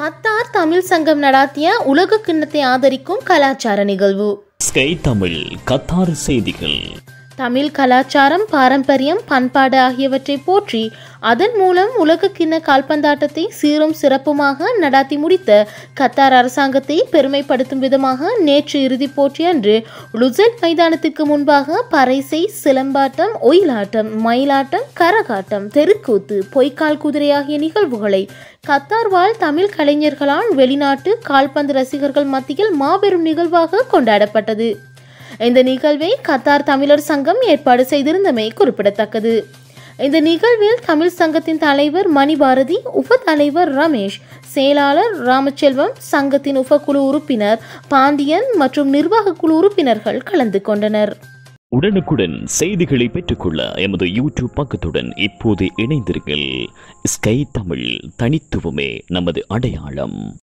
Qatar Tamil சங்கம் நடாத்திய உலக கிண்ணத்தை ஆதரிக்கும் கலாச்சார நிகழ்வு தமிழ் கத்தார் செய்திகள் தமிழ் கலாச்சாரம் பாரம்பரியம் பண்பாடு ஆகியவற்றை போற்றி அதன் மூலம் உலகக்கிண கால்பந்தாட்டத்தை சீரும் சிறப்புமாக நடாத்தி முடித்த கத்தார் அரசாங்கத்தை பெருமைப்படுத்தும் விதமாக நேற்று இறுதிப் போற்றி அன்று லுசன் மைதானத்துக்கு முன்பாக பறைசை சிலம்பாட்டம் ஒயிலாட்டம் மயிலாட்டம் கரகாட்டம் தெருக்கூத்து பொய்க்கால் குதிரை ஆகிய நிகழ்வுகளை கத்தார் வாழ் தமிழ் கலைஞர்களால் வெளிநாட்டு கால்பந்து ரசிகர்கள் மத்தியில் மாபெரும் நிகழ்வாக கொண்டாடப்பட்டது இந்த நிகழ்வை கத்தார் தமிழர் சங்கம் ஏற்பாடு செய்திருந்தமை குறிப்பிடத்தக்கது இந்த நிகழ்வில் தமிழ் சங்கத்தின் தலைவர் மணிபாரதி உப தலைவர் ரமேஷ் செயலாளர் ராமச்செல்வம் சங்கத்தின் உபக்குழு உறுப்பினர் பாண்டியன் மற்றும் நிர்வாக குழு உறுப்பினர்கள் கலந்து கொண்டனர் உடனுக்குடன் செய்திகளை பெற்றுக்கொள்ள எமது யூடியூப் பக்கத்துடன் இப்போது இணைந்திருங்கள் ஸ்கை தமிழ் தனித்துவமே நமது அடையாளம்